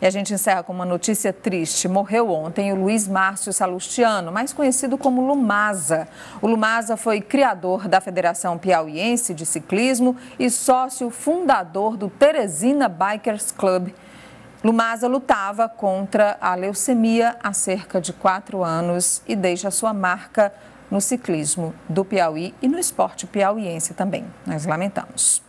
E a gente encerra com uma notícia triste. Morreu ontem o Luiz Márcio Salustiano, mais conhecido como Lumasa. O Lumasa foi criador da Federação Piauiense de Ciclismo e sócio fundador do Teresina Bikers Club. Lumasa lutava contra a leucemia há cerca de quatro anos e deixa sua marca no ciclismo do Piauí e no esporte piauiense também. Nós lamentamos.